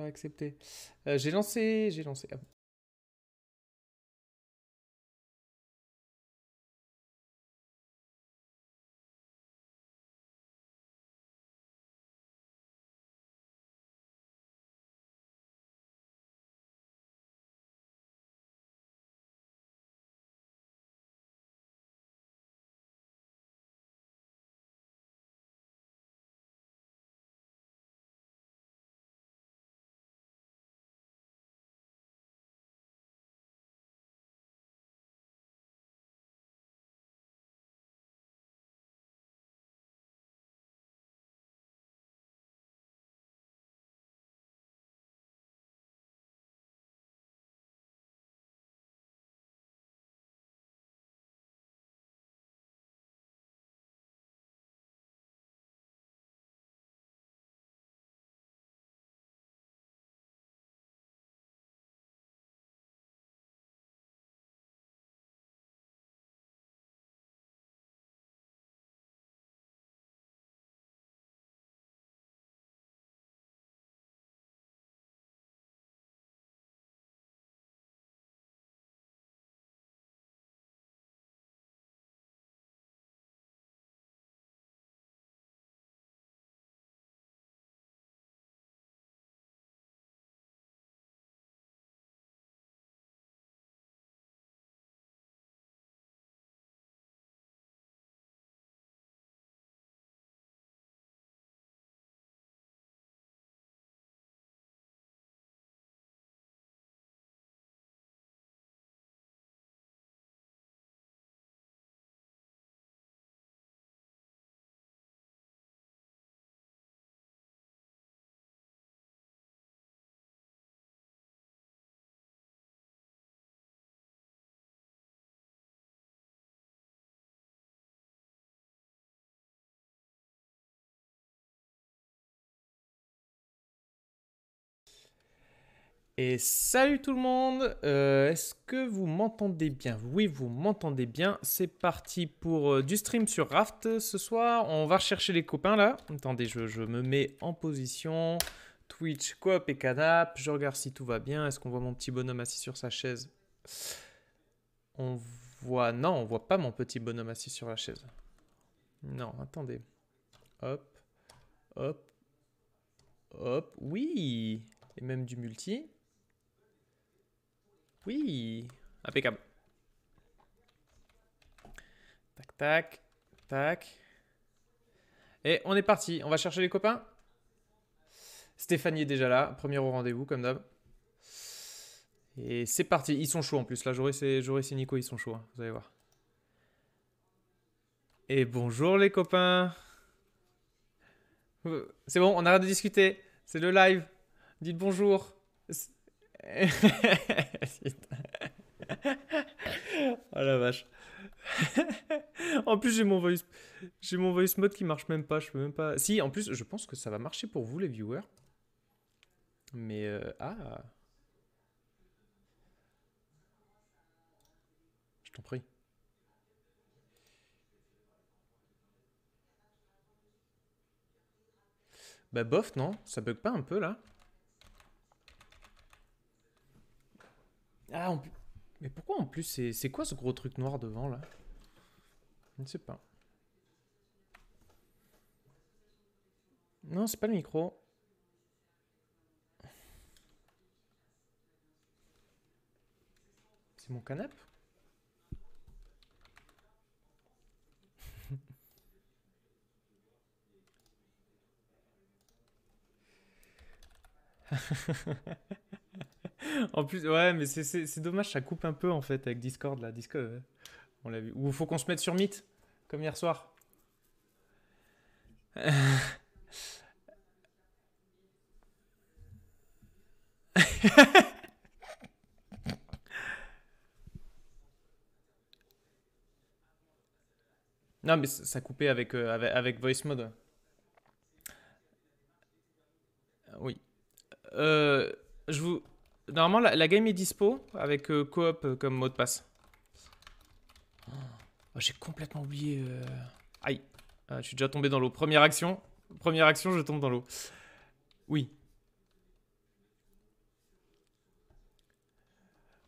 accepter. Euh, j'ai lancé, j'ai lancé. Ah Et salut tout le monde, euh, est-ce que vous m'entendez bien Oui, vous m'entendez bien, c'est parti pour euh, du stream sur Raft ce soir. On va rechercher les copains là. Attendez, je, je me mets en position. Twitch, coop et canap, je regarde si tout va bien. Est-ce qu'on voit mon petit bonhomme assis sur sa chaise On voit... Non, on voit pas mon petit bonhomme assis sur la chaise. Non, attendez. Hop, hop, hop, oui Et même du multi. Oui, impeccable. Tac, tac, tac. Et on est parti, on va chercher les copains. Stéphanie est déjà là, Premier au rendez-vous comme d'hab. Et c'est parti, ils sont chauds en plus. Là, Joris et, Nico, ils sont chauds, hein, vous allez voir. Et bonjour les copains. Euh, c'est bon, on arrête de discuter. C'est le live. Dites bonjour oh la vache. en plus, j'ai mon voice, j'ai mon voice mode qui marche même pas. Je peux même pas. Si, en plus, je pense que ça va marcher pour vous les viewers. Mais euh, ah. Je t'en prie. Bah bof, non Ça bug pas un peu là Ah, mais pourquoi en plus C'est quoi ce gros truc noir devant là Je ne sais pas. Non, c'est pas le micro. C'est mon canap en plus, ouais, mais c'est dommage, ça coupe un peu en fait avec Discord là. Discord, on l'a vu. Ou faut qu'on se mette sur Meet, comme hier soir. non, mais ça coupait euh, avec, avec, Voice Mode. Oui. Euh, je vous. Normalement, la, game est dispo avec euh, coop euh, comme mot de passe. Ah, j'ai complètement oublié. Euh. Aïe. Ah, je suis déjà tombé dans l'eau. Première action. Première action, je tombe dans l'eau. Oui.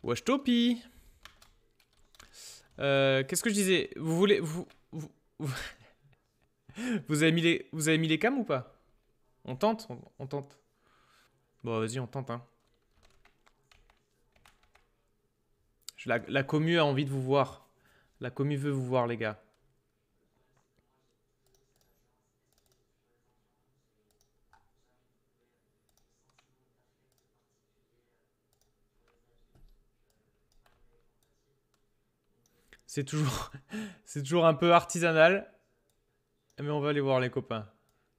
Wash topi. Qu'est-ce que je disais Vous voulez. Vous, vous, avez mis les, vous avez mis les cams ou pas On tente on tente. Bon, vas-y, on tente, hein. La, commu a envie de vous voir. La commu veut vous voir, les gars. C'est toujours, c'est toujours un peu artisanal. Mais on va aller voir les copains.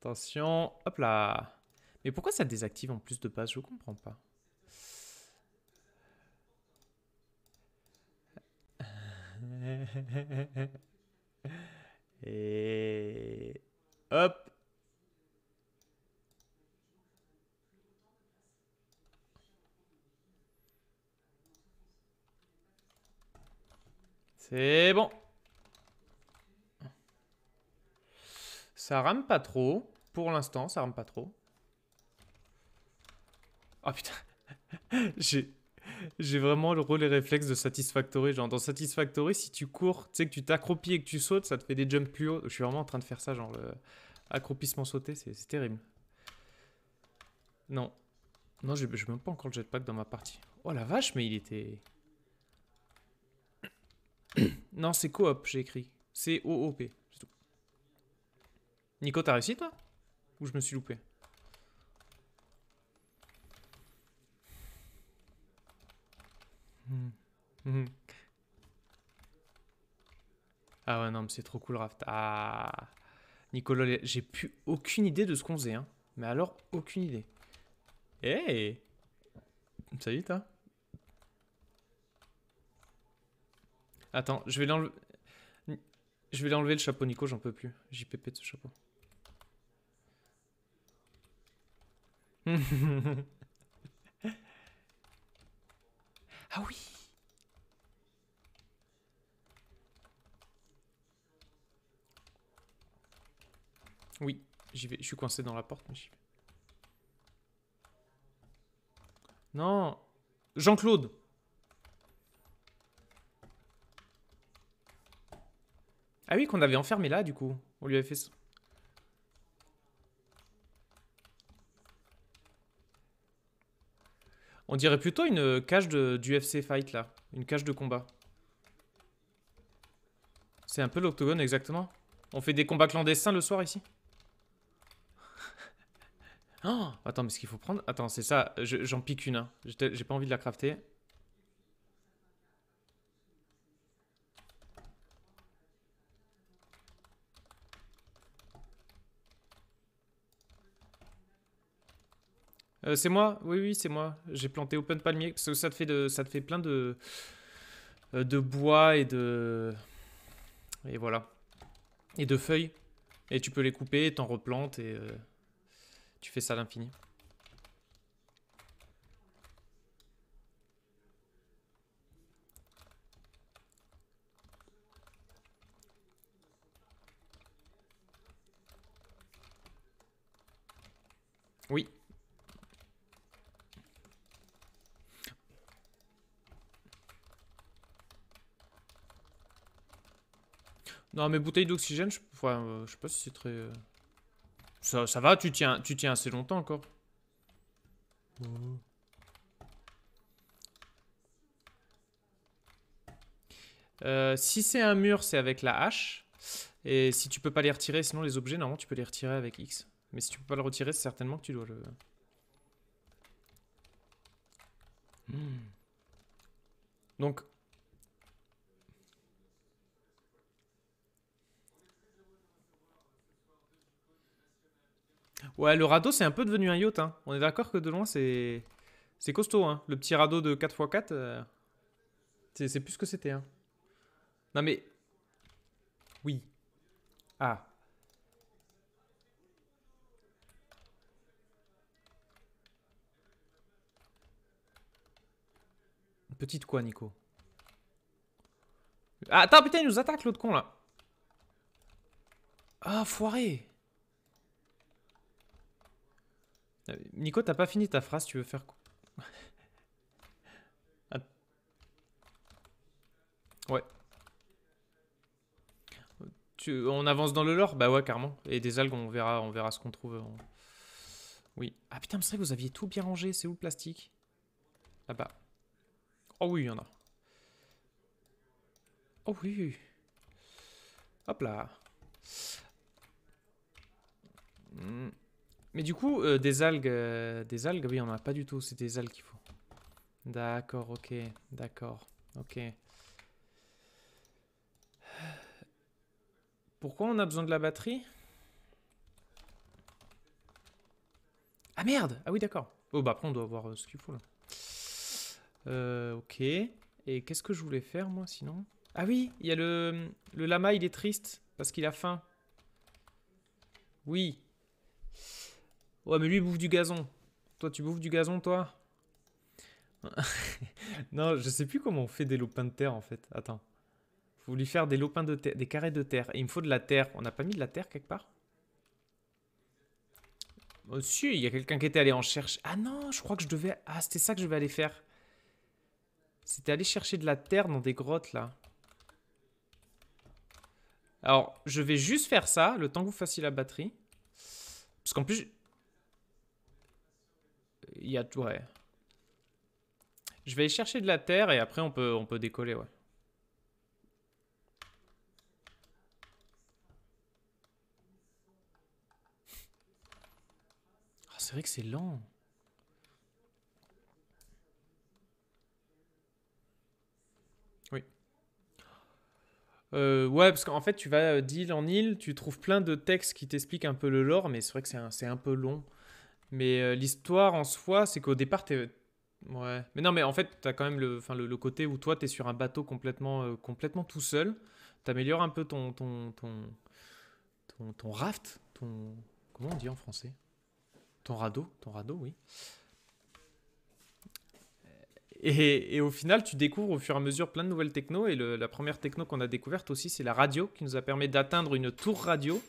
Attention. Hop là. Mais pourquoi ça désactive en plus de base Je ne comprends pas. Et hop. C'est bon. Ça rame pas trop. Pour l'instant, ça rame pas trop. Oh putain. J'ai j'ai vraiment le rôle et réflexe de Satisfactory. Genre, dans Satisfactory, si tu cours, tu sais que tu t'accroupis et que tu sautes, ça te fait des jumps plus haut Je suis vraiment en train de faire ça, genre le accroupissement sauté, c'est terrible. Non. Non, je même pas encore le jetpack dans ma partie. Oh la vache, mais il était. non, c'est coop, j'ai écrit. C'est OOP, c'est tout. Nico, t'as réussi toi Ou je me suis loupé Mhm. Ah ouais, non, mais c'est trop cool, Raft. Ah, Nicolas, j'ai plus aucune idée de ce qu'on faisait. Hein. Mais alors, aucune idée. Hey Ça toi hein. Attends, je vais l'enlever. Je vais l'enlever le chapeau, Nico, j'en peux plus. pépé de ce chapeau. ah oui Oui, j'y vais. Je suis coincé dans la porte, Non Jean-Claude Ah oui, qu'on avait enfermé là, du coup. On lui avait fait ça. On dirait plutôt une cage de, du FC Fight, là. Une cage de combat. C'est un peu l'octogone, exactement. On fait des combats clandestins le soir, ici Oh, attends, mais ce qu'il faut prendre. Attends, c'est ça. J'en pique une. Hein. J'ai pas envie de la crafter. Euh, c'est moi, oui, oui, c'est moi. J'ai planté open palmier parce que ça te fait, de, ça te fait plein de, euh, de bois et de. Et voilà. Et de feuilles. Et tu peux les couper, t'en replantes et. Euh, tu fais ça à l'infini. Oui. Non, mais bouteilles d'oxygène, je... Enfin, euh, je sais pas si c'est très... Euh, ça, va, tu tiens, tu tiens assez longtemps encore. Euh, si c'est un mur, c'est avec la hache. Et si tu peux pas les retirer, sinon les objets, normalement, tu peux les retirer avec X. Mais si tu peux pas le retirer, c'est certainement que tu dois le... Hmm. Donc, Ouais, le radeau, c'est un peu devenu un yacht. Hein. On est d'accord que de loin, c'est c'est costaud. Hein. Le petit radeau de 4x4, euh, c'est plus ce que c'était. Hein. Non mais... Oui. Ah. Petite quoi, Nico ah, Attends, putain, il nous attaque, l'autre con, là. Ah, foiré Euh, Nico, t'as pas fini ta phrase, tu veux faire quoi ah. Ouais. Tu, on avance dans le lore Bah ouais, carrément. Et des algues, on verra, on verra ce qu'on trouve. Oui. Ah putain, c'est vrai que vous aviez tout bien rangé. C'est où le plastique Là-bas. Oh oui, il y en a. Oh oui. Hop là. Hmm. Mais du coup, euh, des algues, euh, des algues, oui, on en a pas du tout. C'est des algues qu'il faut. D'accord, ok, d'accord, ok. Pourquoi on a besoin de la batterie Ah merde Ah oui, d'accord. Oh bah après, on doit avoir euh, ce qu'il faut là. ok. Et qu'est-ce que je voulais faire moi sinon Ah oui, il y a le... Le lama, il est triste parce qu'il a faim. Oui, Ouais, mais lui, il bouffe du gazon. Toi, tu bouffes du gazon, toi Non, je sais plus comment on fait des lopins de terre, en fait. Attends. Faut lui faire des lopins de terre, des carrés de terre. Et il me faut de la terre. On n'a pas mis de la terre quelque part Oh, il y a quelqu'un qui était allé en chercher. Ah non, je crois que je devais... Ah, c'était ça que je vais aller faire. C'était aller chercher de la terre dans des grottes, là. Alors, je vais juste faire ça, le temps que vous fassiez la batterie. Parce qu'en plus, il y a ouais. Je vais chercher de la terre et après on peut, on peut décoller, ouais. Ah, c'est vrai que c'est lent. Oui. Euh, ouais, parce qu'en fait, tu vas d'île en île, tu trouves plein de textes qui t'expliquent un peu le lore, mais c'est vrai que c'est un peu long. Mais euh, l'histoire en soi, c'est qu'au départ, t'es. Ouais. Mais non, mais en fait, t'as quand même le, enfin, le, côté où toi, t'es sur un bateau complètement, euh, complètement tout seul. T'améliores un peu ton ton, ton, ton, raft. Ton... Comment on dit en français Ton radeau. Ton radeau, oui. Et, et, au final, tu découvres au fur et à mesure plein de nouvelles technos. Et la première techno qu'on a découverte aussi, c'est la radio, qui nous a permis d'atteindre une tour radio,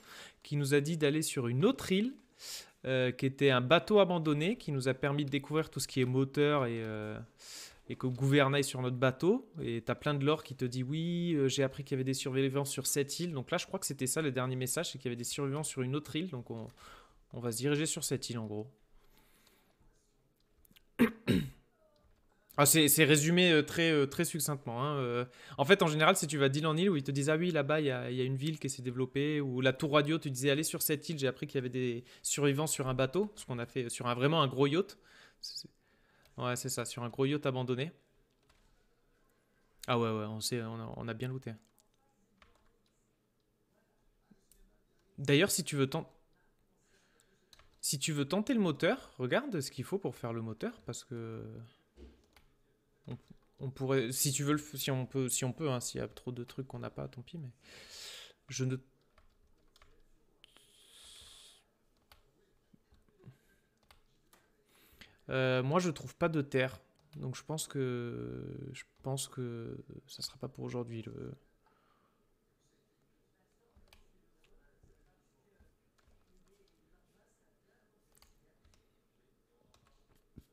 qui nous a dit d'aller sur une autre île. Euh, qui était un bateau abandonné qui nous a permis de découvrir tout ce qui est moteur et, euh, que gouvernail sur notre bateau. Et tu as plein de lore qui te dit oui, euh, j'ai appris qu'il y avait des survivants sur cette île. Donc là, je crois que c'était ça le dernier message, c'est qu'il y avait des survivants sur une autre île. Donc on, on va se diriger sur cette île en gros. Ah, c'est résumé euh, très, euh, très succinctement. Hein, euh. En fait, en général, si tu vas d'île en île où ils te disent Ah oui, là-bas, il y, a, une ville qui s'est développée, ou la tour radio, tu disais Allez sur cette île, j'ai appris qu'il y avait des survivants sur un bateau, ce qu'on a fait sur un, vraiment un gros yacht. Ouais, c'est ça, sur un gros yacht abandonné. Ah ouais, ouais, on, sait, on, a, bien looté. D'ailleurs, si tu veux Si tu veux tenter le moteur, regarde ce qu'il faut pour faire le moteur, parce que on pourrait, si tu veux, le, si on peut, si on peut, hein, s'il y a trop de trucs qu'on n'a pas, tant pis. Mais je ne. Euh, moi, je trouve pas de terre, donc je pense que je pense que ça sera pas pour aujourd'hui le.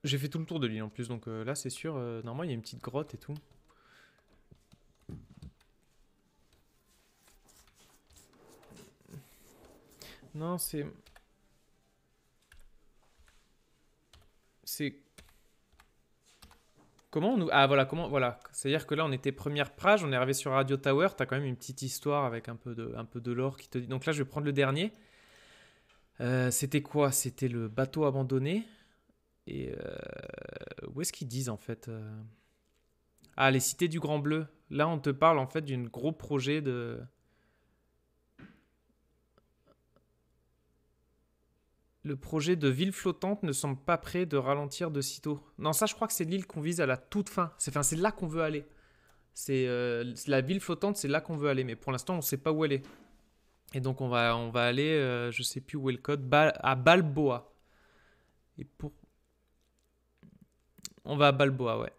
J'ai fait tout le tour de l'île en plus, donc euh, là c'est sûr, euh, normalement il y a une petite grotte et tout. Non, c'est... C'est... Comment on nous... Ah voilà, comment... Voilà. C'est-à-dire que là on était première prage. on est arrivé sur Radio Tower, t'as quand même une petite histoire avec un peu de, un peu de lore qui te dit... Donc là je vais prendre le dernier. Euh, c'était quoi C'était le bateau abandonné. Et euh, où est-ce qu'ils disent en fait euh, Ah, les cités du Grand Bleu. Là, on te parle en fait d'un gros projet de. Le projet de ville flottante ne semble pas prêt de ralentir de sitôt. Non, ça, je crois que c'est l'île qu'on vise à la toute fin. C'est enfin, là qu'on veut aller. C'est euh, la ville flottante, c'est là qu'on veut aller. Mais pour l'instant, on ne sait pas où elle est. Et donc, on va, on va aller, je je sais plus où est le code, à Balboa. Et pour on va à Balboa, ouais.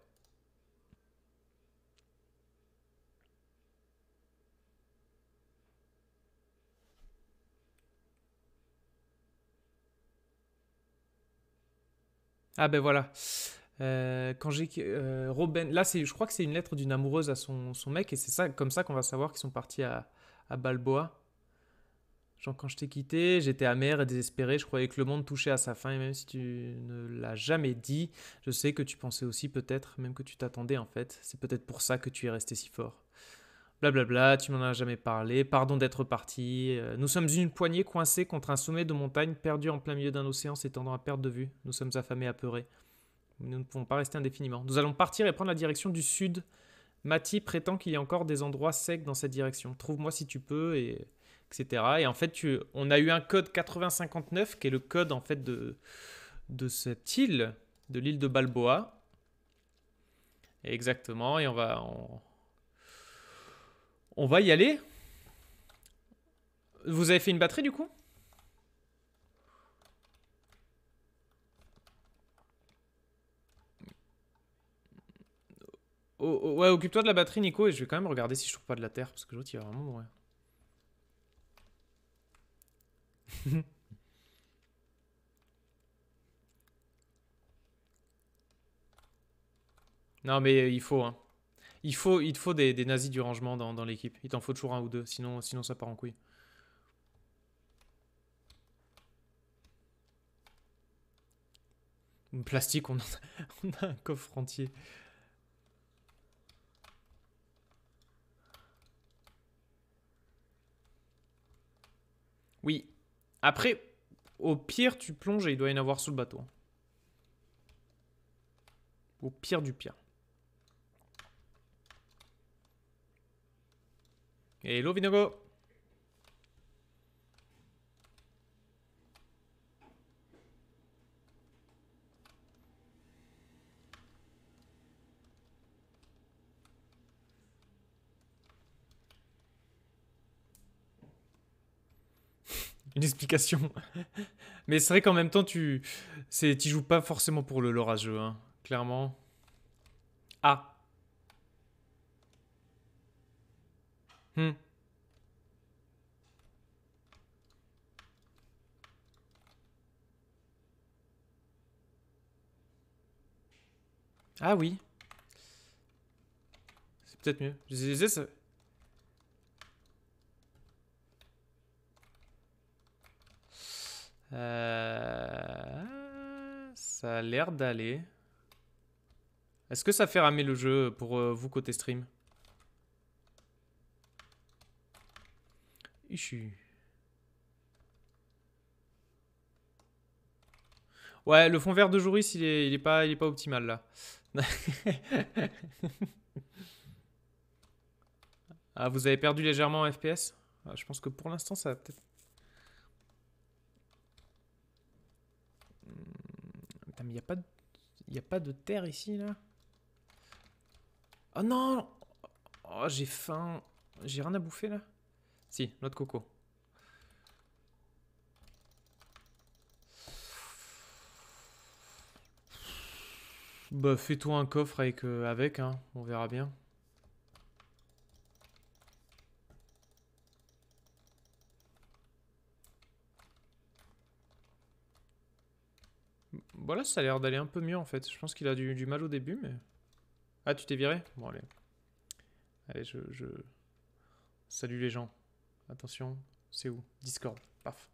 Ah ben voilà. Euh, quand j'ai euh, Robin, là c'est, je crois que c'est une lettre d'une amoureuse à son, son mec et c'est ça, comme ça qu'on va savoir qu'ils sont partis à, à Balboa quand je t'ai quitté, j'étais amer et désespéré. Je croyais que le monde touchait à sa fin. Et même si tu ne l'as jamais dit, je sais que tu pensais aussi, peut-être, même que tu t'attendais en fait. C'est peut-être pour ça que tu es resté si fort. Blablabla, bla bla, tu m'en as jamais parlé, pardon d'être parti. Euh, nous sommes une poignée coincée contre un sommet de montagne perdu en plein milieu d'un océan s'étendant à perte de vue. Nous sommes affamés, apeurés. Nous ne pouvons pas rester indéfiniment. Nous allons partir et prendre la direction du sud. Mati prétend qu'il y a encore des endroits secs dans cette direction. Trouve-moi si tu peux et et en fait, on a eu un code 8059 qui est le code en fait de, de cette île, de l'île de Balboa. Exactement, et on va, on, va y aller. Vous avez fait une batterie du coup oh, oh, ouais, occupe-toi de la batterie, Nico, et je vais quand même regarder si je trouve pas de la terre, parce que je qu'il y a vraiment. Ouais non, mais euh, il faut. Hein. Il, faut il te faut des, nazis du rangement dans, l'équipe. Il t'en faut toujours un ou deux, sinon, sinon ça part en couille. Plastique, on on a un coffre entier. Oui, après, au pire, tu plonges et il doit y en avoir sous le bateau. Au pire du pire. Hello Vinogo une explication. Mais c'est vrai qu'en même temps, tu c'est joues pas forcément pour le l'orageux, hein, clairement. Ah. Hum. Ah oui. C'est peut-être mieux. Je disais, ça... Euh, ça a l'air d'aller. Est-ce que ça fait ramer le jeu pour euh, vous côté stream Ouais, le fond vert de Jouris, il est, il est, pas, il est pas optimal là. ah, vous avez perdu légèrement en FPS ah, Je pense que pour l'instant, ça va peut-être il n'y a, pas de... a pas de terre ici, là Oh non Oh, j'ai faim. J'ai rien à bouffer, là Si, notre coco. Bah, fais-toi un coffre avec, euh, avec hein. on verra bien. Voilà, ça a l'air d'aller un peu mieux en fait. Je pense qu'il a du, du, mal au début, mais... Ah, tu t'es viré Bon, allez. Allez, je, je... Salut les gens. Attention, c'est où Discord. Paf.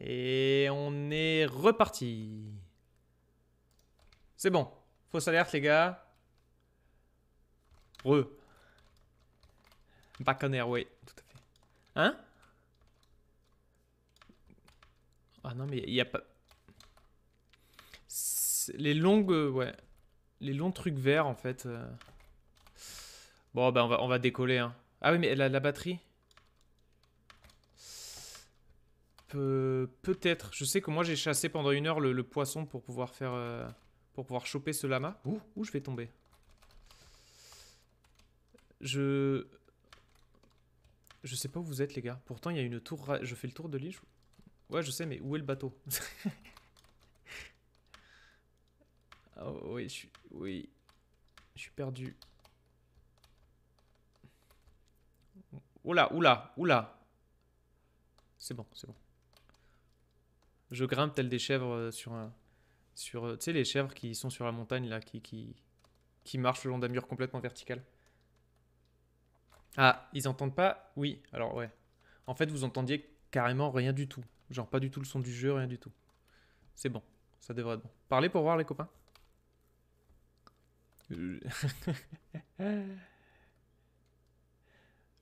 Et on est reparti. C'est bon. Fausse alerte, les gars. Re. Back on airway, tout à fait. Hein Ah non, mais il n'y a pas... Les longues... Euh, ouais. Les longs trucs verts, en fait. Euh. Bon, ben, on va, on va décoller. Hein. Ah oui, mais la batterie Euh, peut-être. Je sais que moi j'ai chassé pendant une heure le, poisson pour pouvoir faire. Euh, pour pouvoir choper ce lama. Ouh, où je vais tomber. Je. Je sais pas où vous êtes, les gars. Pourtant, il y a une tour. Je fais le tour de l'île. Ouais, je sais, mais où est le bateau Oh, oui, je suis. Oui. Je suis perdu. Oula, oula, oula. C'est bon, c'est bon je grimpe telles des chèvres euh, sur un. Sur, euh, tu sais, les chèvres qui sont sur la montagne, là, qui, qui, marchent le long d'un mur complètement vertical. Ah, ils entendent pas Oui, alors ouais. En fait, vous entendiez carrément rien du tout. Genre, pas du tout le son du jeu, rien du tout. C'est bon, ça devrait être bon. Parlez pour voir, les copains.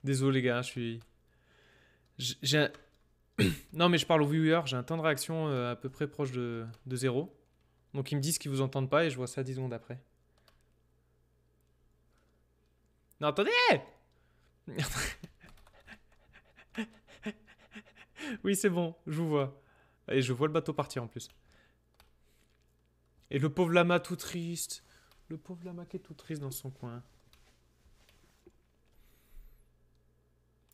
Désolé, les gars, je suis. J'ai non, mais je parle aux viewers, j'ai un temps de réaction euh, à peu près proche de, zéro. Donc ils me disent qu'ils vous entendent pas et je vois ça 10 secondes après. Non, attendez Oui, c'est bon, je vous vois. Et je vois le bateau partir en plus. Et le pauvre lama tout triste. Le pauvre lama qui est tout triste dans son coin.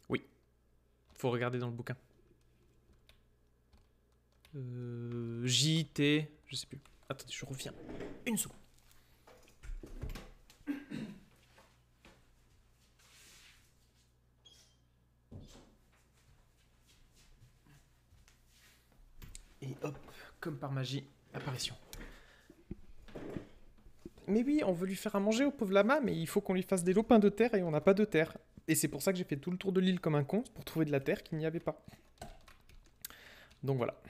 Oui. Faut regarder dans le bouquin. Euh, JT, je sais plus. Attendez, je reviens. Une seconde. Et hop, comme par magie, apparition. Mais oui, on veut lui faire à manger au pauvre lama, mais il faut qu'on lui fasse des lopins de terre et on n'a pas de terre. Et c'est pour ça que j'ai fait tout le tour de l'île comme un con, pour trouver de la terre qu'il n'y avait pas. Donc voilà.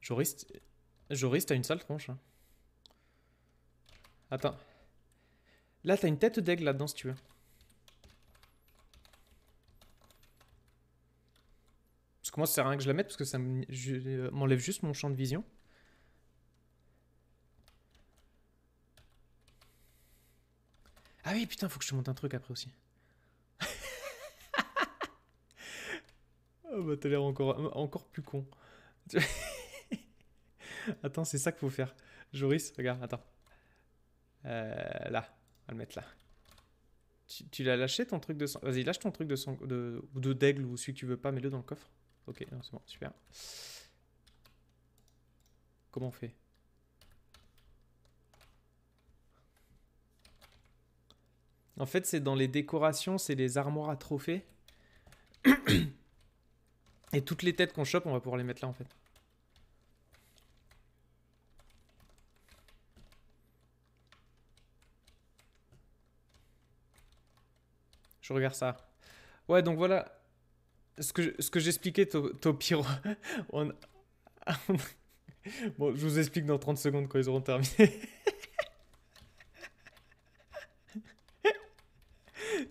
Joris, t'as une sale tronche. Hein. Attends. Là, t'as une tête d'aigle là-dedans, si tu veux. Parce que moi, ça sert à rien que je la mette, parce que ça euh, m'enlève juste mon champ de vision. Ah oui, putain, faut que je te monte un truc après aussi. oh bah, t'as l'air encore, encore plus con. attends, c'est ça qu'il faut faire. Joris, regarde, attends. Euh, là, on va le mettre là. Tu, l'as lâché ton truc de sang. Vas-y, lâche ton truc de sang. De, de d'aigle ou celui que tu veux pas, mets-le dans le coffre. Ok, c'est bon, super. Comment on fait En fait, c'est dans les décorations, c'est les armoires à trophées. Et toutes les têtes qu'on chope, on va pouvoir les mettre là en fait. Je regarde ça. Ouais, donc voilà. Ce que, ce que j'expliquais, Topiro. bon, je vous explique dans 30 secondes quand ils auront terminé.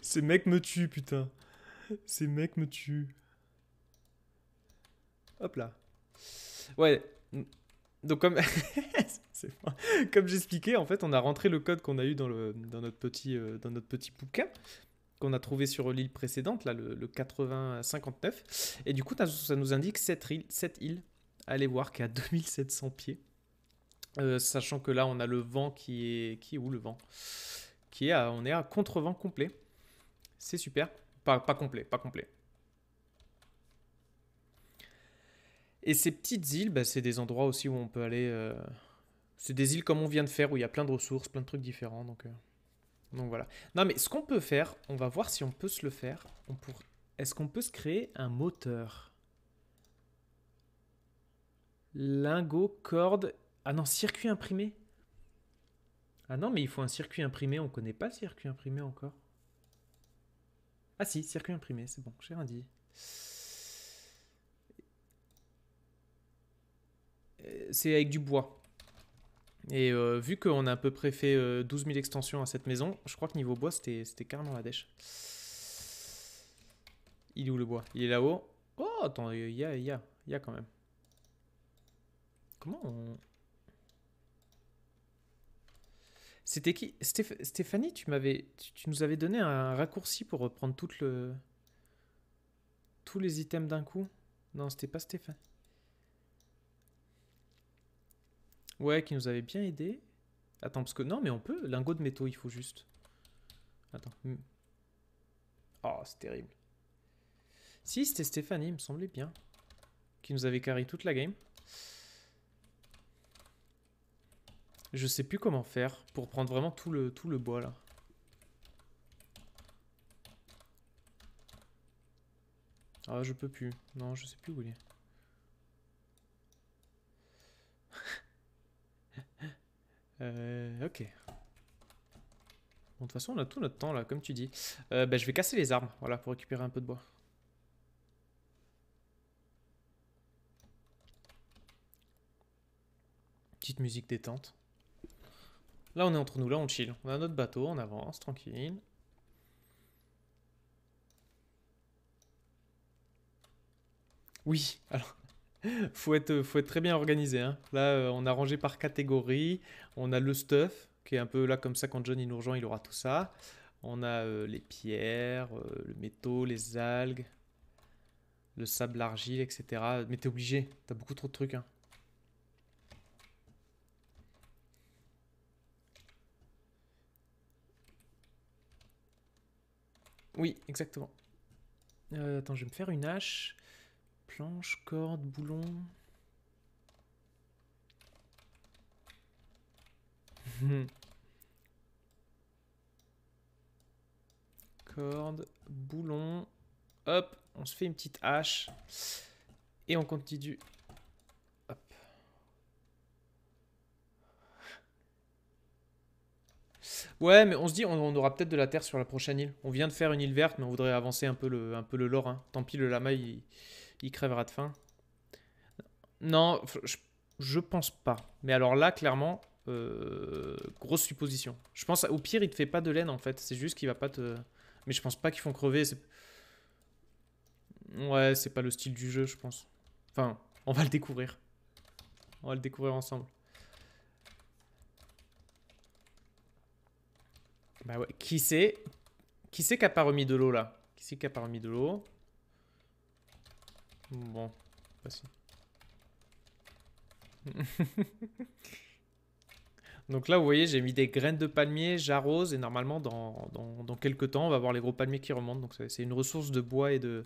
Ces mecs me tuent, putain. Ces mecs me tuent. Hop là. Ouais. Donc comme, comme j'expliquais, en fait, on a rentré le code qu'on a eu dans, le, dans, notre petit, euh, dans notre petit bouquin qu'on a trouvé sur l'île précédente, là, le, 80-59. Et du coup, ça nous indique cette île, cette île allez voir, qui est à 2700 pieds. Euh, sachant que là, on a le vent qui est... Qui où le vent qui est à, On est à contre-vent complet. C'est super. pas complet, pas complet. Et ces petites îles, bah, c'est des endroits aussi où on peut aller. Euh, c'est des îles comme on vient de faire, où il y a plein de ressources, plein de trucs différents. Donc, euh, donc voilà. Non, mais ce qu'on peut faire, on va voir si on peut se le faire. pour... Est-ce qu'on peut se créer un moteur Lingot, corde. Ah non, circuit imprimé. Ah non, mais il faut un circuit imprimé. On connaît pas le circuit imprimé encore. Ah si, circuit imprimé, c'est bon, j'ai rien dit. Euh, c'est avec du bois. Et euh, vu qu'on a à peu près fait 12 euh, 000 extensions à cette maison, je crois que niveau bois, c'était carrément la dèche. Il est où le bois Il est là-haut. Oh, attends, il y a, y quand même. Comment on... C'était qui Stéphanie, tu m'avais, tu, nous avais donné un raccourci pour reprendre tout le, tous les items d'un coup. Non, c'était pas Stéphanie. Ouais, qui nous avait bien aidé. Attends, parce que non, mais on peut. Lingot de métaux, il faut juste. Attends. Hmm. Oh, c'est terrible. Si, c'était Stéphanie, il me semblait bien. Qui nous avait carré toute la game. Je sais plus comment faire pour prendre vraiment tout le, tout le bois là. Ah, je peux plus. Non, je sais plus où il est. Euh, ok. Bon, de toute façon, on a tout notre temps, là, comme tu dis. Euh, bah, je vais casser les armes, voilà, pour récupérer un peu de bois. Petite musique détente. Là, on est entre nous, là, on chill. On a notre bateau, on avance, tranquille. Oui, alors, faut, être, faut être très bien organisé. Hein. Là, euh, on a rangé par catégorie. On a le stuff, qui est un peu là comme ça. Quand John est nous rejoint, il aura tout ça. On a euh, les pierres, euh, le métaux, les algues, le sable, l'argile, etc. Mais t'es obligé, t'as beaucoup trop de trucs. Hein. Oui, exactement. attends, je vais me faire une hache. Planche, corde, boulon. corde, boulon. Hop, on se fait une petite hache. Et on continue. Ouais, mais on se dit, on, aura peut-être de la terre sur la prochaine île. On vient de faire une île verte, mais on voudrait avancer un peu le, un peu le lore. Hein. Tant pis, le lama, il crèvera de faim. Non, je, pense pas. Mais alors là, clairement, euh, grosse supposition. Je pense, au pire, il te fait pas de laine en fait. C'est juste qu'il va pas te. Mais je pense pas qu'ils font crever. Ouais, c'est pas le style du jeu, je pense. Enfin, on va le découvrir. On va le découvrir ensemble. Bah ouais, qui c'est Qui c'est qui a pas remis de l'eau là Qui c'est qui a pas remis de l'eau Bon, voici. Bah Donc là, vous voyez, j'ai mis des graines de palmier, j'arrose, et normalement, dans, quelques temps, on va avoir les gros palmiers qui remontent. Donc c'est une ressource de bois et de,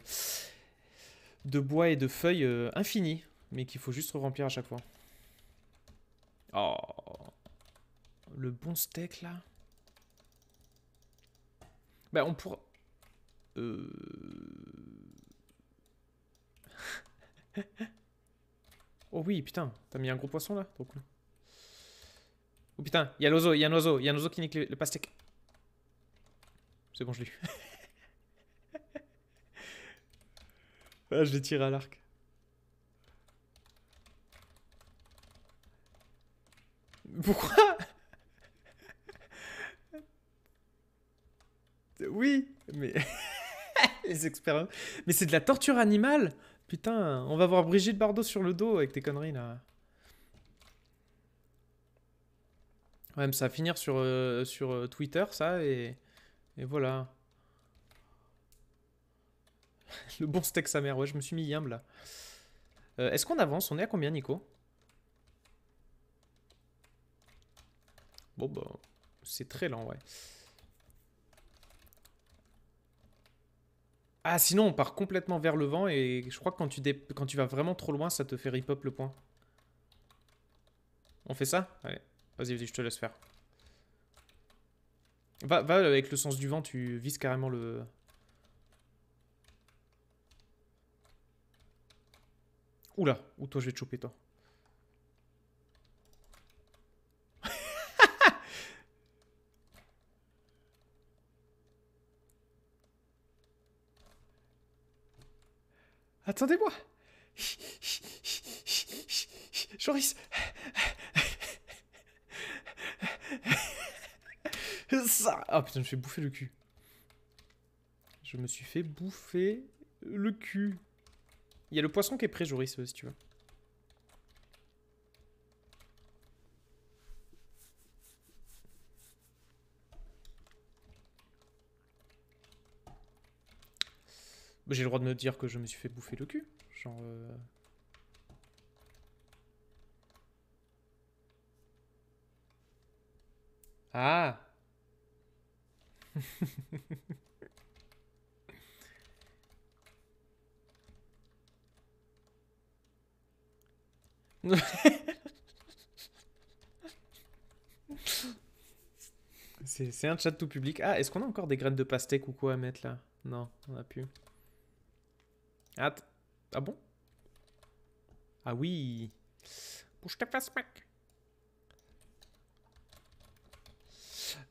de, bois et de feuilles euh, infinies, mais qu'il faut juste remplir à chaque fois. Oh Le bon steak, là Ben on pourra... Euh... oh oui, putain, t'as mis un gros poisson là, trop Oh putain, il y a l'oiseau, il un oiseau, Y'a un oiseau qui nique le, le pastèque. C'est bon, je l'ai eu. Ah, je l'ai tiré à l'arc. Pourquoi Oui, mais les expériences. Mais c'est de la torture animale. Putain, on va voir Brigitte Bardot sur le dos avec tes conneries là. Ouais, mais ça va finir sur, euh, sur euh, Twitter, ça, et, voilà. le bon steak, sa mère. Ouais, je me suis mis yam là. Euh, est-ce qu'on avance On est à combien, Nico Bon, bah, c'est très lent, ouais. Ah, sinon, on part complètement vers le vent et je crois que quand tu, quand tu vas vraiment trop loin, ça te fait rip-up le point. On fait ça Allez, vas-y, vas je te laisse faire. Va, va, avec le sens du vent, tu vises carrément le... Oula, ou toi je vais te choper toi. Attendez-moi Joris Ça oh, putain, je me fais bouffer le cul. Je me suis fait bouffer le cul. Il y a le poisson qui est prêt, Joris, euh, si tu veux. Bah, j'ai le droit de me dire que je me suis fait bouffer le cul. Genre. Euh... Ah C'est un chat tout public. Ah, est-ce qu'on a encore des graines de pastèque ou quoi à mettre là Non, on a plus. Ah, bon Ah oui Bouge ta face, mec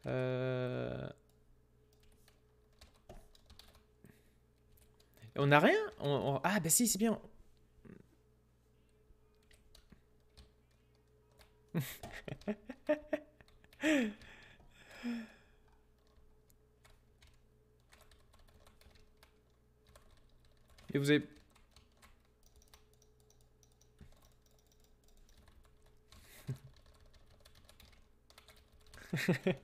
euh, On n'a rien Ah bah si, c'est bien Et vous avez...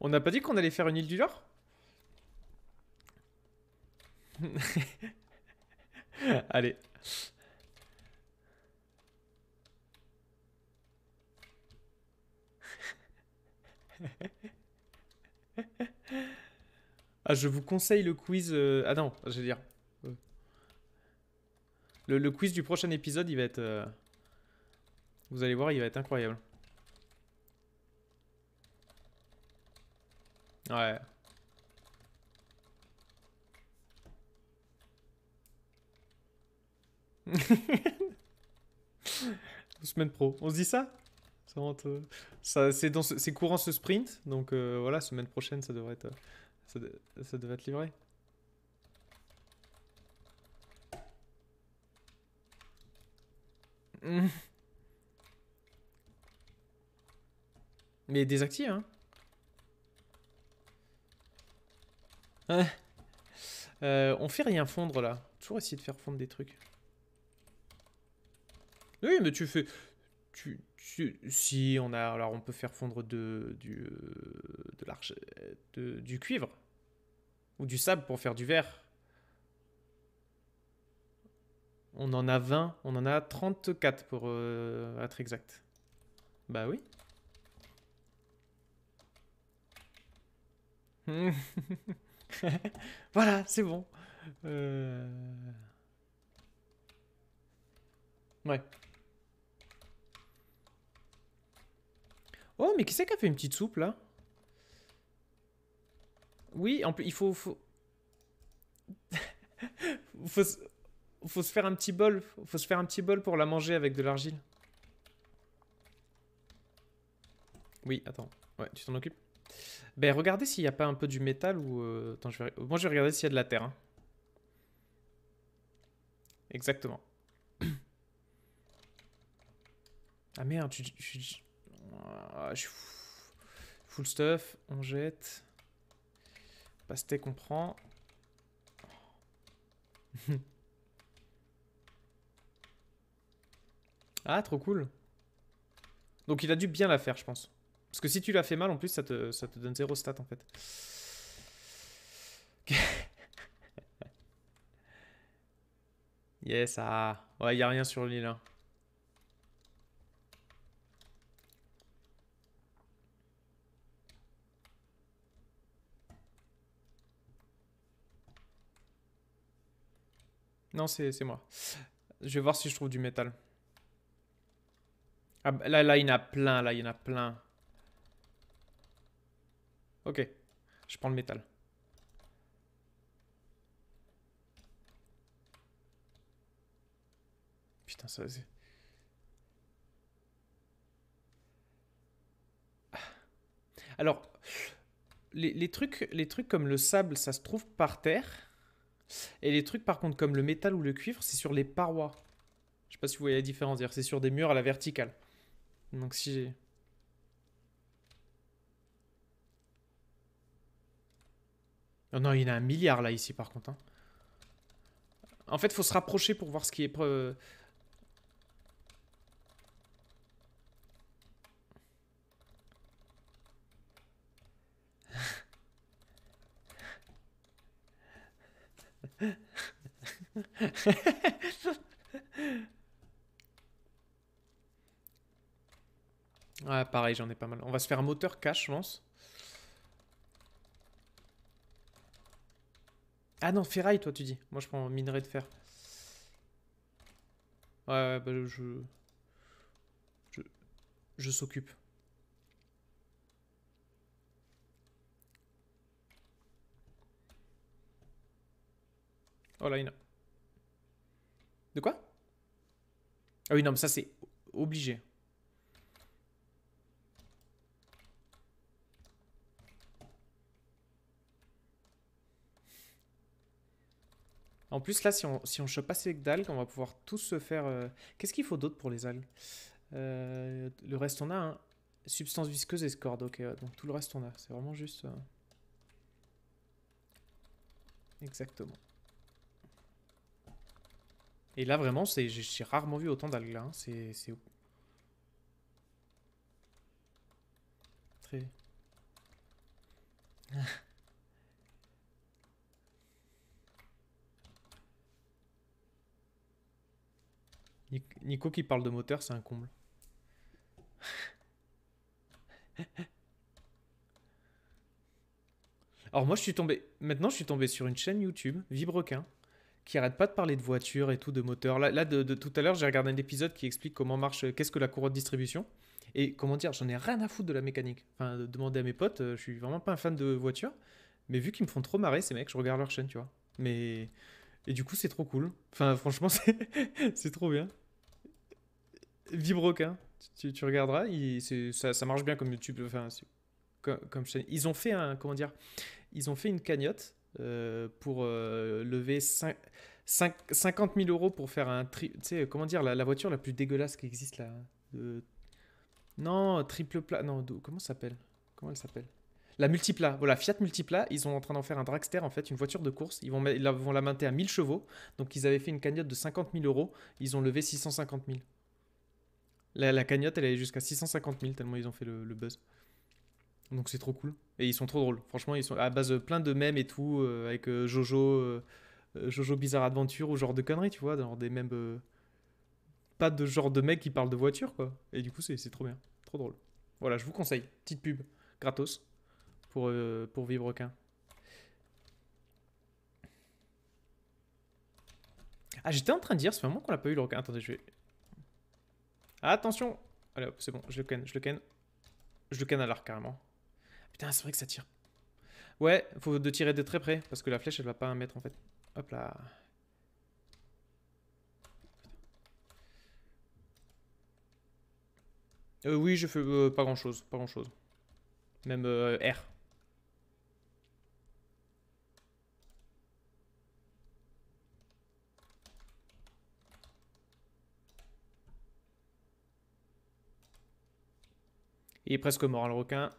On n'a pas dit qu'on allait faire une île du Nord Allez. Ah, je vous conseille le quiz. Euh, ah non, je dire. Euh, le, quiz du prochain épisode, il va être. Euh, vous allez voir, il va être incroyable. Ouais. Semaine pro. On se dit ça c'est dans courant ce sprint, donc voilà, semaine prochaine, ça devrait être. Ça, devait être livré Mais désactive, hein. hein. Euh, on fait rien fondre, là. Toujours essayer de faire fondre des trucs. Oui, mais tu fais... Tu, si on a, alors on peut faire fondre de, du, euh, de du cuivre ou du sable pour faire du verre. On en a 20, on en a 34 pour euh, être exact. Bah oui. voilà, c'est bon. Euh. Ouais. Oh, mais qui c'est qui a fait une petite soupe, là Oui, en plus, il faut... faut... faut, se... faire un petit bol. Faut se faire un petit bol pour la manger avec de l'argile. Oui, attends. Ouais, tu t'en occupes Ben, regardez s'il n'y a pas un peu du métal ou... Euh, attends, je vais... Moi, je vais regarder s'il y a de la terre. Hein. Exactement. Ah merde, tu ah, Full stuff, on jette. pasté, on prend. ah, trop cool. Donc il a dû bien la faire, je pense. Parce que si tu la fais mal, en plus, ça te, donne zéro stat, en fait. yes, ah. Ouais, il a rien sur l'île. là hein. Non, c'est moi. Je vais voir si je trouve du métal. Ah, bah, là, là, il y en a plein. Là, il y en a plein. Ok. Je prends le métal. Putain, ça... Ah. Alors, les, les, trucs, les trucs comme le sable, ça se trouve par terre. Et les trucs, par contre, comme le métal ou le cuivre, c'est sur les parois. Je sais pas si vous voyez la différence. C'est sur des murs à la verticale. Donc si j'ai... Oh non, il y en a un milliard là ici par contre. Hein. En fait, faut se rapprocher pour voir ce qui est euh, ouais, pareil, j'en ai pas mal. On va se faire un moteur cache, je pense. Ah non, ferraille, toi, tu dis. Moi, je prends minerai de fer. Ouais, bah, Je, je s'occupe. Oh là, il y en a. De quoi Ah oui, non, mais ça, c'est obligé. En plus, là, si on, si on chope assez d'algues, on va pouvoir tous se faire... Euh, qu'est-ce qu'il faut d'autre pour les algues euh, Le reste, on a hein, Substance visqueuse et scorde, ok. Donc tout le reste, on a. C'est vraiment juste... Euh, exactement. Et là, vraiment, j'ai rarement vu autant d'algues, là. Hein. C'est Très... Nico qui parle de moteur, c'est un comble. Alors moi, je suis tombé... Maintenant, je suis tombé sur une chaîne YouTube, Vibrequin qui arrête pas de parler de voitures et tout, de moteurs. Là, là de, tout à l'heure, j'ai regardé un épisode qui explique comment marche, euh, qu'est-ce que la courroie de distribution. Et comment dire, j'en ai rien à foutre de la mécanique. Enfin, de demander à mes potes, euh, je suis vraiment pas un fan de voiture Mais vu qu'ils me font trop marrer, ces mecs, je regarde leur chaîne, tu vois. Mais. Et du coup, c'est trop cool. Enfin, franchement, c'est trop bien. Vibroquin, tu, regarderas. Ça, marche bien comme YouTube. Enfin, comme, comme chaîne. Ils ont fait un. Comment dire Ils ont fait une cagnotte euh, pour euh, lever 5, 50 000 euros pour faire un tri. Tu sais, comment dire, la, voiture la plus dégueulasse qui existe là. Hein, non, triple plat. Non, comment ça s'appelle Comment elle s'appelle la Multipla, voilà, Fiat Multipla, ils sont en train d'en faire un dragster, en fait, une voiture de course. Ils vont, ils vont la maintenir à 1000 chevaux. Donc, ils avaient fait une cagnotte de 50 000 euros. Ils ont levé 650 000. La, la cagnotte, elle est jusqu'à 650 000, tellement ils ont fait le buzz. Donc, c'est trop cool. Et ils sont trop drôles. Franchement, ils sont à base plein de mèmes et tout, euh, avec euh, Jojo, euh, Jojo Bizarre Adventure ou genre de conneries, tu vois, genre des mèmes. pas de genre de mec qui parle de voiture, quoi. Et du coup, c'est trop bien. Trop drôle. Voilà, je vous conseille. Petite pub, gratos, pour, pour Vivre Requin. Ah, j'étais en train de dire, c'est vraiment qu'on l'a pas eu le requin. Attendez, je vais. Attention Allez hop, c'est bon, je le ken, je le ken. Je le ken à l'arc carrément. Putain, c'est vrai que ça tire. Ouais, faut de tirer de très près, parce que la flèche, elle va pas un en fait. Hop là. Euh, oui, je fais euh, pas grand-chose, pas grand-chose. Même euh, R. Il est presque mort, hein, le requin.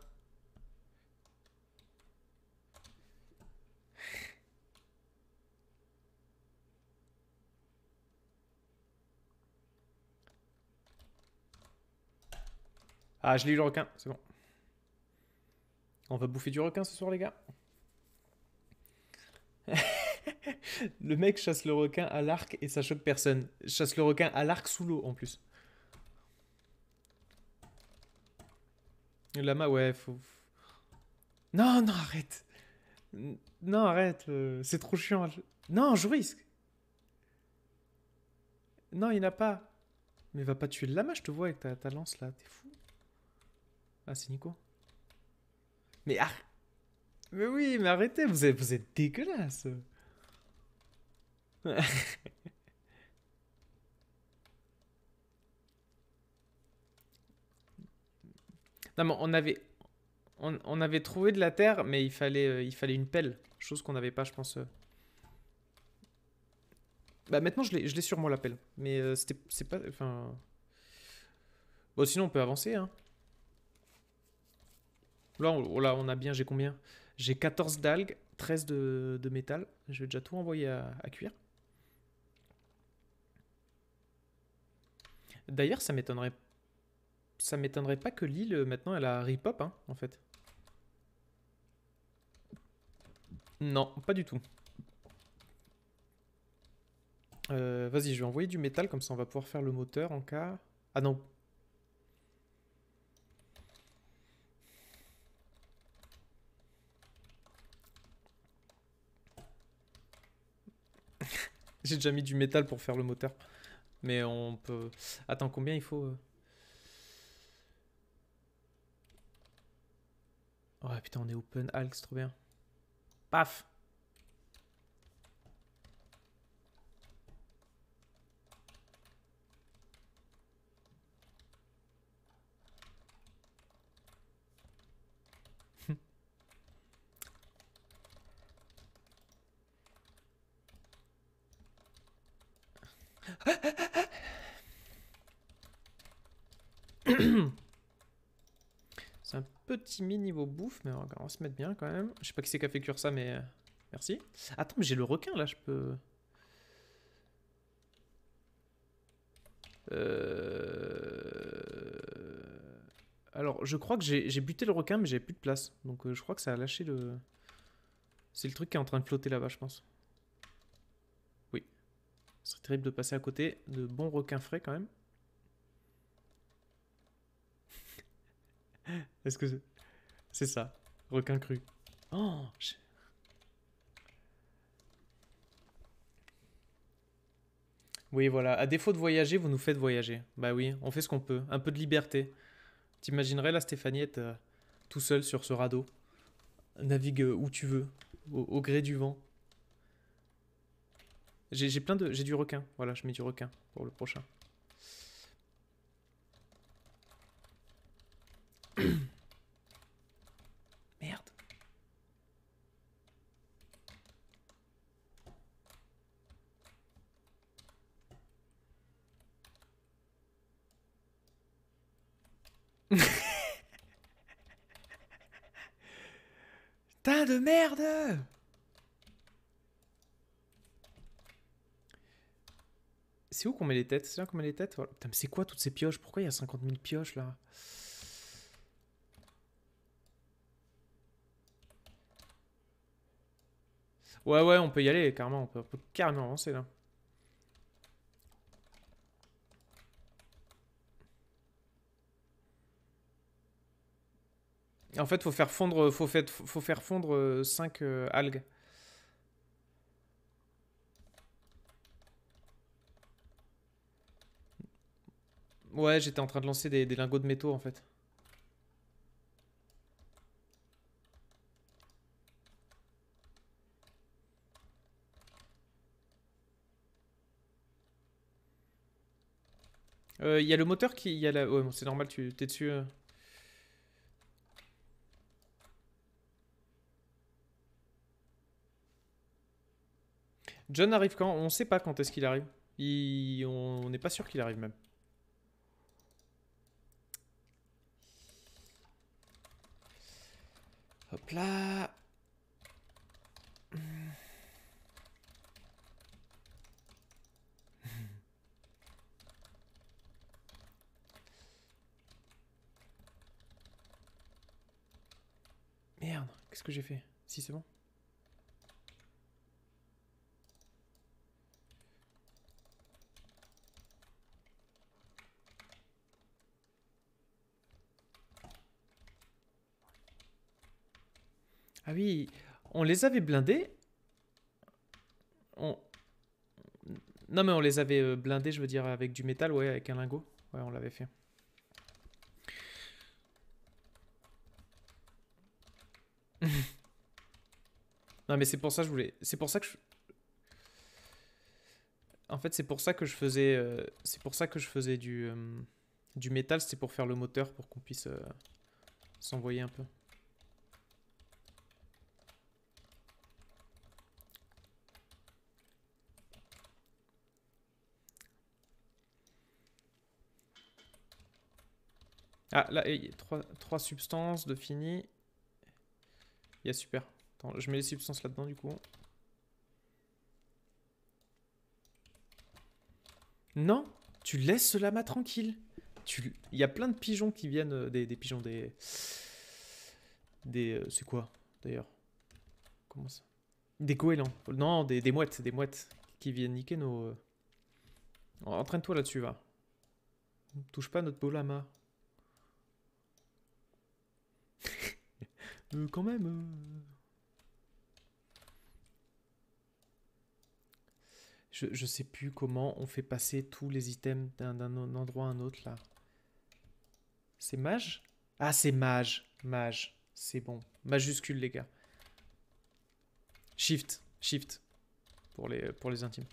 Ah, je l'ai eu le requin, c'est bon. On va bouffer du requin ce soir, les gars. le mec chasse le requin à l'arc et ça choque personne. Chasse le requin à l'arc sous l'eau en plus. Le lama, ouais, faut. Non, non, arrête. Non, arrête. Euh, c'est trop chiant. Non, je risque. Non, il n'a pas. Mais va pas tuer le lama, je te vois avec ta lance là, t'es fou. Ah, c'est Nico. Mais ah Mais oui, mais arrêtez, vous êtes, vous êtes dégueulasse. non, mais on avait, on, on, avait trouvé de la terre, mais il fallait, euh, il fallait une pelle. Chose qu'on n'avait pas, je pense. Euh. Bah maintenant, je l'ai sûrement, la pelle. Mais euh, c'était, c'est pas... Enfin... Bon, sinon, on peut avancer, hein. Oh là, on, a bien, j'ai combien J'ai 14 d'algues, 13 de, métal. Je vais déjà tout envoyer à, cuire. D'ailleurs, ça m'étonnerait ça m'étonnerait pas que l'île, euh, maintenant, elle a ripop, hein, en fait. Non, pas du tout. Euh, vas-y, je vais envoyer du métal, comme ça on va pouvoir faire le moteur en cas... Ah non, J'ai déjà mis du métal pour faire le moteur. Mais on peut... Attends, combien il faut Ouais, putain, on est open, Alx, trop bien. Paf C'est un petit mini niveau bouffe, mais on va se mettre bien quand même. Je sais pas qui c'est qui a fait ça, mais euh, merci. Attends, mais j'ai le requin là, je peux... Euh, alors, je crois que j'ai buté le requin, mais j'avais plus de place. Donc, euh, je crois que ça a lâché le... C'est le truc qui est en train de flotter là-bas, je pense. Ce serait terrible de passer à côté de bons requins frais quand même. Est-ce que c'est ça Requin cru. Oh, oui, voilà. À défaut de voyager, vous nous faites voyager. Bah oui, on fait ce qu'on peut. Un peu de liberté. T'imaginerais la Stéphanie euh, tout seul sur ce radeau. Navigue euh, où tu veux, au gré du vent. J'ai plein de. J'ai du requin. Voilà, je mets du requin pour le prochain. met les têtes. C'est là qu'on met les têtes Putain, mais c'est quoi toutes ces pioches Pourquoi il y a 50 000 pioches là Ouais, ouais, on peut y aller, carrément. On peut, carrément avancer là. En fait, faut faire fondre, faut, fait, faut faire fondre 5 euh, euh, algues. Ouais, j'étais en train de lancer des, lingots de métaux en fait. Il euh, y a le moteur qui... Y a la... Ouais, c'est normal, tu t'es dessus. Euh. John arrive quand On sait pas quand est-ce qu'il arrive. On n'est pas sûr qu'il arrive même. là. Merde, qu'est-ce que j'ai fait Si, c'est bon. Ah oui, on les avait blindés. Non mais on les avait euh, blindés, je veux dire, avec du métal, ouais, avec un lingot. Ouais, on l'avait fait. non mais c'est pour ça que je voulais... C'est pour ça que je... En fait, c'est pour ça que je faisais... Euh, c'est pour ça que je faisais du... Euh, du métal, c'était pour faire le moteur, pour qu'on puisse s'envoyer un peu. Ah, là, il y a trois, substances de fini. Il y a super. Attends, je mets les substances là-dedans du coup. Non, tu laisses ce lama tranquille. Tu... Il y a plein de pigeons qui viennent, euh, des, pigeons, des... des euh, C'est quoi d'ailleurs Comment ça Des goélands. Non, des, des mouettes, des mouettes qui viennent niquer nos... Euh, Entraîne-toi là-dessus, va. Touche pas notre beau lama. quand même. Euh. Je, je sais plus comment on fait passer tous les items d'un endroit à un autre là. C'est mage Ah, c'est mage. Mage. C'est bon. Majuscule, les gars. Shift. Shift. Pour les, pour les intimes.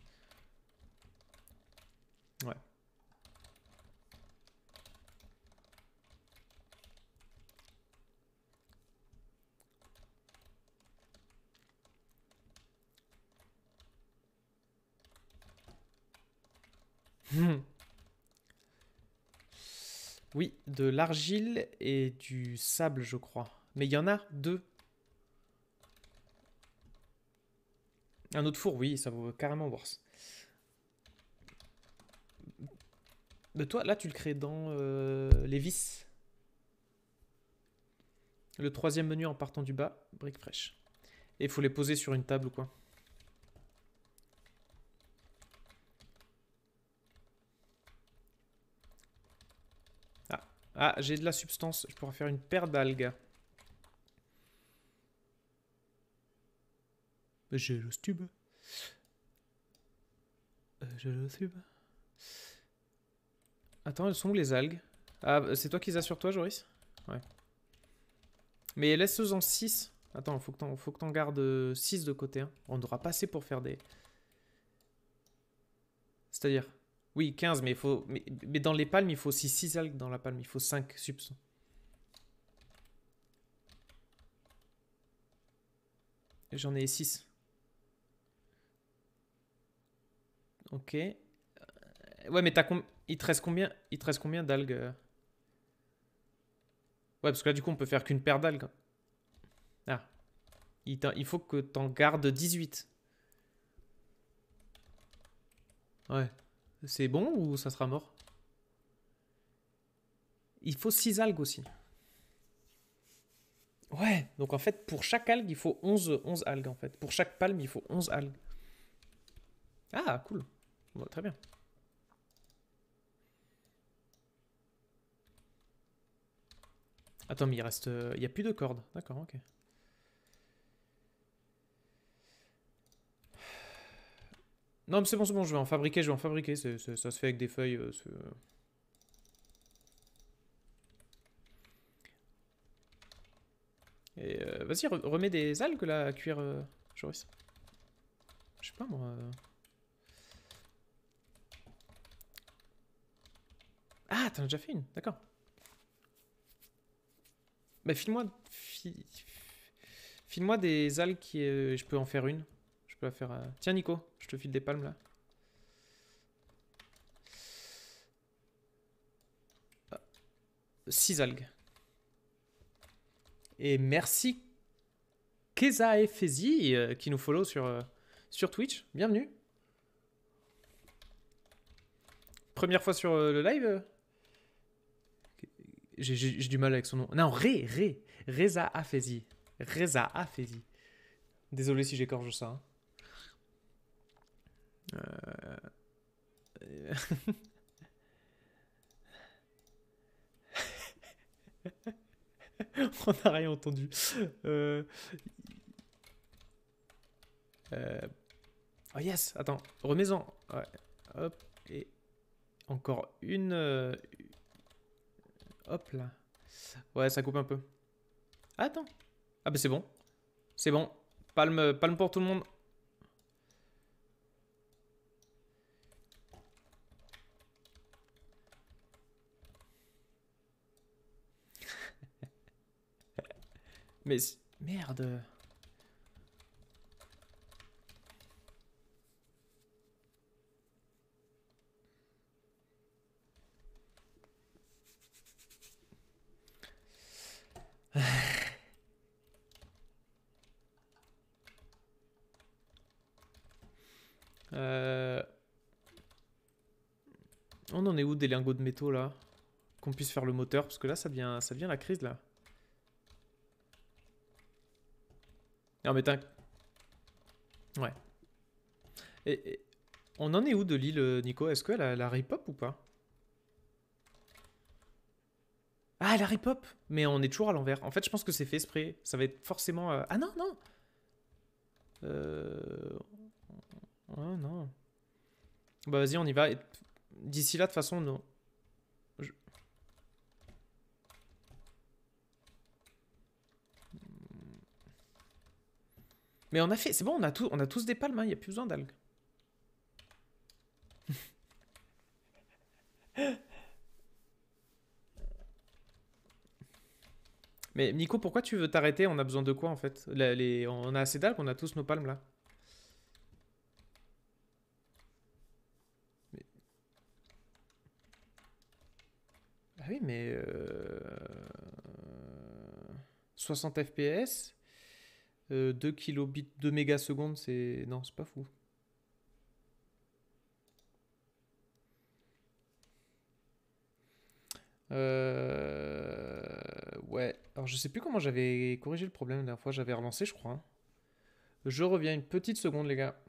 Hmm. oui, de l'argile et du sable, je crois. Mais il y en a deux. Un autre four, oui, ça vaut carrément worse. Mais toi, là, tu le crées dans euh, les vis. Le troisième menu en partant du bas, briques fraîche. Et il faut les poser sur une table ou quoi. Ah, j'ai de la substance. Je pourrais faire une paire d'algues. J'ai le tube. Euh, j'ai le tube. Attends, elles sont où les algues Ah, bah, c'est toi qui les assure, toi, Joris Ouais. Mais laisse-en 6. Attends, faut que t'en, faut que gardes 6 euh, de côté. Hein. On devra passer pour faire des... C'est-à-dire oui, 15, mais, il faut, mais, dans les palmes, il faut aussi 6 algues dans la palme, il faut 5 subs J'en ai 6. Ok. Euh, ouais, mais t'as il te reste combien, il reste combien d'algues euh Ouais, parce que là, du coup, on peut faire qu'une paire d'algues. Hein. Ah. Il, faut que tu en gardes 18. Ouais. C'est bon ou ça sera mort Il faut 6 algues aussi. Ouais, donc en fait, pour chaque algue, il faut 11, algues en fait. Pour chaque palme, il faut 11 algues. Ah, cool. Bah, très bien. Attends, mais il reste... Euh, il n'y a plus de cordes. D'accord, ok. Non, mais c'est bon, c'est bon, je vais en fabriquer, je vais en fabriquer. ça se fait avec des feuilles. Euh, euh. Et euh, vas-y, remets des algues là à cuire, euh, Joris. Je sais pas moi. Ah, t'en as déjà fait une, d'accord. Mais bah, file-moi. File-moi des algues qui. je peux en faire une faire... Euh, Tiens Nico, je te file des palmes là. Ah. algues. Et merci Keza et euh, qui nous follow sur, euh, sur Twitch. Bienvenue. Première fois sur le live J'ai du mal avec son nom. Non, Ré, Ré. Reza Afezi. Reza Afezi. Désolé si j'écorge ça. Hein. Euh. On n'a rien entendu. Euh. Euh. Oh yes, attends, remets-en. Hop, et encore une. Hop là. Ouais, ça coupe un peu. Attends. Ah bah c'est bon. C'est bon. Palme, palme pour tout le monde. Mais merde. Euh. On en est où des lingots de métaux là Qu'on puisse faire le moteur, parce que là ça vient, ça devient la crise là. Non ah, mais t'inquiète. Ouais. Et, on en est où de l'île, euh, Nico Est-ce qu'elle a la ripop ou pas Ah, la ripop Mais on est toujours à l'envers. En fait, je pense que c'est fait exprès. Ça va être forcément... Euh, ah non, non Euh... Oh, non. Bah vas-y, on y va. D'ici là, de toute façon, non. Mais on a fait, c'est bon, on a, on a tous des palmes, il hein, n'y a plus besoin d'algues. Mais Nico, pourquoi tu veux t'arrêter On a besoin de quoi en fait On a assez d'algues, on a tous nos palmes là. Ah oui, mais... 60 euh, fps 2 euh, kilobits, 2 mégasecondes, c'est. Non, c'est pas fou. Euh, ouais. Alors, je sais plus comment j'avais corrigé le problème la dernière fois. J'avais relancé, je crois. Je reviens une petite seconde, les gars.